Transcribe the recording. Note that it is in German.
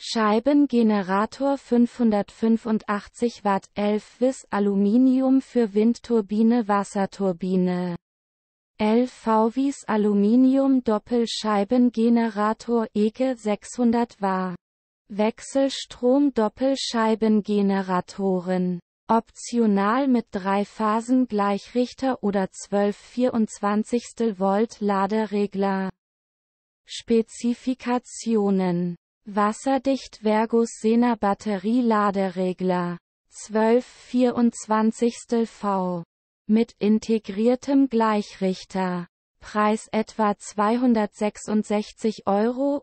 Scheibengenerator 585 Watt 11 Vis Aluminium für Windturbine Wasserturbine LVVs Aluminium Doppelscheibengenerator EGE 600 Watt. Wechselstrom Doppelscheibengeneratoren Optional mit drei Phasen Gleichrichter oder 12 24. Volt Laderegler Spezifikationen Wasserdicht Vergus Sena Batterie Laderegler 1224 V mit integriertem Gleichrichter. Preis etwa 266,70 Euro